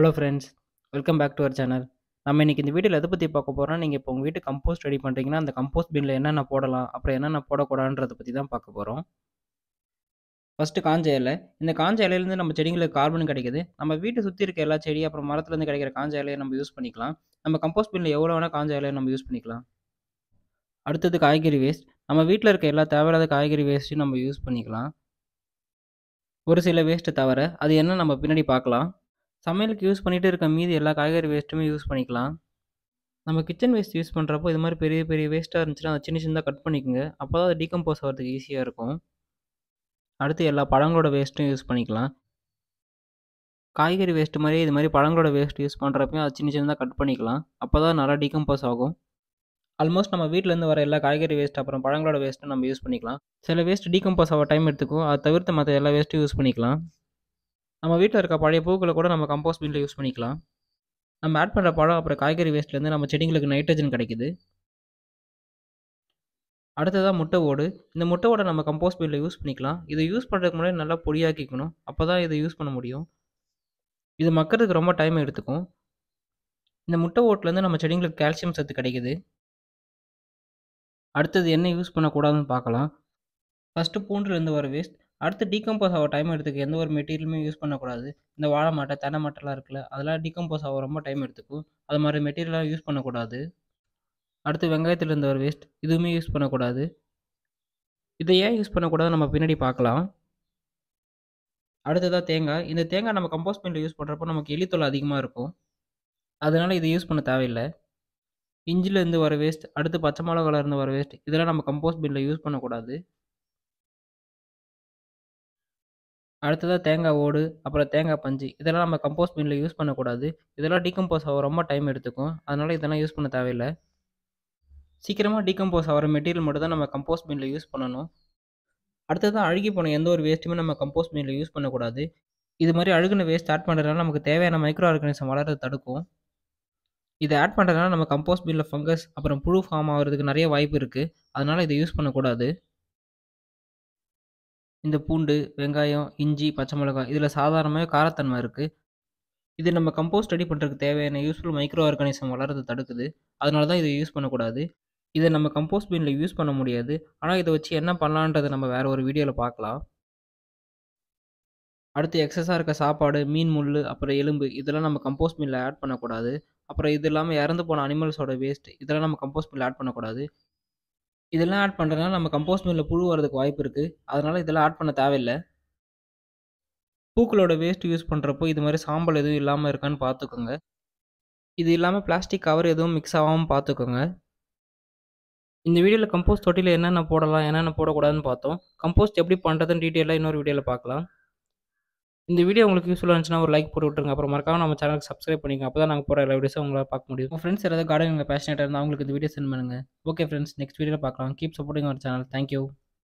Hello friends welcome back to our channel நம்ம இன்றைக்கி இந்த வீட்டில் எதை பற்றி பார்க்க போகிறோம் நீங்கள் இப்போ உங்கள் வீட்டு கம்போஸ்ட் ரெடி பண்ணுறீங்கன்னா அந்த கம்போஸ்ட் பின்ல என்னென்ன போடலாம் அப்புறம் என்னென்ன போடக்கூடாதுன்றதை பற்றி தான் பார்க்க போகிறோம் ஃபஸ்ட்டு காஞ்ச இலை இந்த காஞ்ச இலையிலேருந்து நம்ம செடிங்களுக்கு கார்பன் கிடைக்குது நம்ம வீட்டை சுற்றி இருக்க எல்லா செடி அப்புறம் மரத்துலேருந்து கிடைக்கிற காஞ்ச இலையை நம்ம யூஸ் பண்ணிக்கலாம் நம்ம கம்போஸ்ட் பின்ல எவ்வளோ வேணால் காஞ்ச இலையை நம்ம யூஸ் பண்ணிக்கலாம் அடுத்தது காய்கறி வேஸ்ட் நம்ம வீட்டில் இருக்க எல்லா தேவையில்லாத காய்கறி வேஸ்ட்டையும் நம்ம யூஸ் பண்ணிக்கலாம் ஒரு சில வேஸ்ட்டை தவிர அது என்ன நம்ம பின்னாடி பார்க்கலாம் சமையலுக்கு யூஸ் பண்ணிகிட்டே இருக்க மீதி எல்லா காய்கறி வேஸ்ட்டுமே யூஸ் பண்ணிக்கலாம் நம்ம கிச்சன் வேஸ்ட் யூஸ் பண்ணுறப்போ இது மாதிரி பெரிய பெரிய வேஸ்ட்டாக இருந்துச்சுன்னா அதை சின்ன சின்னதாக கட் பண்ணிக்கோங்க அப்போ தான் அது டீகம்போஸ் ஆகிறதுக்கு ஈஸியாக இருக்கும் அடுத்து எல்லா பழங்களோட வேஸ்ட்டும் யூஸ் பண்ணிக்கலாம் காய்கறி வேஸ்ட்டு மாதிரி இது மாதிரி பழங்களோட வேஸ்ட் யூஸ் பண்ணுறப்பையும் அதை சின்ன சின்னதாக கட் பண்ணிக்கலாம் அப்போ தான் நல்லா டீகம்போஸ் ஆகும் ஆல்மோஸ்ட் நம்ம வீட்டிலேருந்து வர எல்லா காய்கறி வேஸ்ட் அப்புறம் பழங்களோட வேஸ்ட்டும் நம்ம யூஸ் பண்ணிக்கலாம் சில வேஸ்ட் டீகம்போஸ் ஆக டைம் எடுத்துக்கும் அதை தவிர்த்து மற்ற எல்லா வேஸ்ட்டும் யூஸ் பண்ணிக்கலாம் நம்ம வீட்டில் இருக்க பழைய பூக்களை கூட நம்ம கம்போஸ்ட் பின்னில் யூஸ் பண்ணிக்கலாம் நம்ம ஆட் பண்ணுற பழம் அப்புறம் காய்கறி வேஸ்ட்லேருந்து நம்ம செடிங்களுக்கு நைட்ரஜன் கிடைக்குது அடுத்ததாக முட்டை ஓடு இந்த முட்டை ஓட நம்ம கம்போஸ்ட் பின்னில் யூஸ் பண்ணிக்கலாம் இதை யூஸ் பண்ணுறதுக்கு முன்னாடி நல்லா பொடியாக்கிக்கணும் அப்போ தான் இதை யூஸ் பண்ண முடியும் இது மக்கிறதுக்கு ரொம்ப டைம் எடுத்துக்கும் இந்த முட்டை ஓட்டிலேருந்து நம்ம செடிங்களுக்கு கால்சியம் சத்து கிடைக்குது அடுத்தது என்ன யூஸ் பண்ணக்கூடாதுன்னு பார்க்கலாம் ஃபஸ்ட்டு பூண்டுலேருந்து வர வேஸ்ட் அடுத்து டீகம்போஸ் ஆக டைம் எடுத்துக்கு எந்த ஒரு மெட்டீரியலுமே யூஸ் பண்ணக்கூடாது இந்த வாழை மாட்டை தென்னை மாட்டெல்லாம் இருக்குல்ல அதெல்லாம் டீகம்போஸ் ஆக ரொம்ப டைம் எடுத்துக்கும் அது மாதிரி மெட்டீரியலாக யூஸ் பண்ணக்கூடாது அடுத்து வெங்காயத்தில் இருந்த ஒரு வேஸ்ட் இதுவுமே யூஸ் பண்ணக்கூடாது இதை ஏன் யூஸ் பண்ணக்கூடாது நம்ம பின்னாடி பார்க்கலாம் அடுத்ததாக தேங்காய் இந்த தேங்காய் நம்ம கம்போஸ் பண்ணில் யூஸ் பண்ணுறப்போ நமக்கு எலித்தொல் அதிகமாக இருக்கும் அதனால் இதை யூஸ் பண்ண தேவையில்லை இஞ்சிலேருந்து வர வேஸ்ட் அடுத்து பச்சை மிளகாலேருந்து வர வேஸ்ட் இதெல்லாம் நம்ம கம்போஸ் பின்னில் யூஸ் பண்ணக்கூடாது அடுத்ததாக தேங்காய் ஓடு அப்புறம் தேங்காய் பஞ்சு இதெல்லாம் நம்ம கம்போஸ்ட் பின்னில் யூஸ் பண்ணக்கூடாது இதெல்லாம் டீகம்போஸ் ஆக ரொம்ப டைம் எடுத்துக்கும் அதனால் இதெல்லாம் யூஸ் பண்ண தேவையில்லை சீக்கிரமாக டீகம்போஸ் ஆகிற மெட்டீரியல் மட்டும் தான் நம்ம கம்போஸ்ட் பின்னில் யூஸ் பண்ணணும் அடுத்ததாக அழுகி போன எந்த ஒரு வேஸ்ட்டுமே நம்ம கம்போஸ்ட் பின்னில் யூஸ் பண்ணக்கூடாது இது மாதிரி அழுகுன வேஸ்ட் ஆட் பண்ணுறதுனால நமக்கு தேவையான மைக்ரோ ஆர்கானிசம் வளர்றது தடுக்கும் இதை ஆட் பண்ணுறதுனால நம்ம கம்போஸ்ட் பின்னில் ஃபங்கஸ் அப்புறம் புழு ஃபார்ம் ஆகிறதுக்கு நிறைய வாய்ப்பு இருக்குது அதனால் இதை யூஸ் பண்ணக்கூடாது இந்த பூண்டு, வெங்காயம், இஞ்சி, பச்சை மிளகாய் இதில் சாதாரணமாக காரத்தன்மை இருக்குது இது நம்ம கம்போஸ்ட் ரெடி பண்ணுறதுக்கு தேவையான யூஸ்ஃபுல் மைக்ரோ ஆர்கானிசம் வளரது தடுக்குது. அதனால தான் இதை யூஸ் பண்ணக்கூடாது. இதை நம்ம கம்போஸ்ட் பீனில் யூஸ் பண்ண முடியாது. ஆனால் இதை வச்சு என்ன பண்ணலான்றத நம்ம வேறு ஒரு வீடியோவில் பார்க்கலாம். அடுத்து எக்ஸஸாக இருக்க சாப்பாடு, மீன் முள் அப்புறம் எலும்பு இதெல்லாம் நம்ம கம்போஸ்ட் மீனில் ஆட் பண்ணக்கூடாது. அப்புறம் இது இல்லாமல் இறந்து போன அனிமல்ஸோட வேஸ்ட் இதெல்லாம் நம்ம கம்போஸ்ட் பின்ல ஆட் பண்ணக்கூடாது. இதெல்லாம் ஆட் பண்ணுறதுனால நம்ம கம்போஸ்ட் மில்லில் புழு வரதுக்கு வாய்ப்பு இருக்குது அதனால் இதெல்லாம் ஆட் பண்ண தேவையில்லை பூக்களோட வேஸ்ட் யூஸ் பண்ணுறப்போ இது மாதிரி சாம்பல் எதுவும் இல்லாமல் இருக்கான்னு பார்த்துக்கோங்க இது இல்லாமல் பிளாஸ்டிக் கவர் எதுவும் மிக்ஸ் ஆகாமல் பார்த்துக்கோங்க இந்த வீடியோவில் கம்போஸ்ட் தொட்டியில் என்னென்ன போடலாம் என்னென்ன போடக்கூடாதுன்னு பார்த்தோம் கம்போஸ்ட் எப்படி பண்ணுறதுன்னு டீட்டெயிலாக இன்னொரு வீடியோவில் பார்க்கலாம் இந்த வீடியோ உங்களுக்கு யூஸ்ஃபுல்லாக இருந்துச்சுன்னா ஒரு லைக் போட்டு விட்டுருங்க அப்புறம் மறக்காம நம்ம சேனலுக்கு சப்ஸ்கிரைப் பண்ணிக்கோங்க அப்போ தான் நாங்கள் போகிற எல்லா உங்களால் பார்க்க முடியும் உங்கள் ஃப்ரெண்ட்ஸ் ஏதாவது கார்டனிங் பேஷனேட்டாக இருந்தால் அவங்களுக்கு இந்த வீடியோ சென்ட் பண்ணுங்கள் ஓகே ஃப்ரெண்ட்ஸ் நெக்ஸ்ட் வீடியோவில் பார்க்கலாம் keep supporting our channel thank you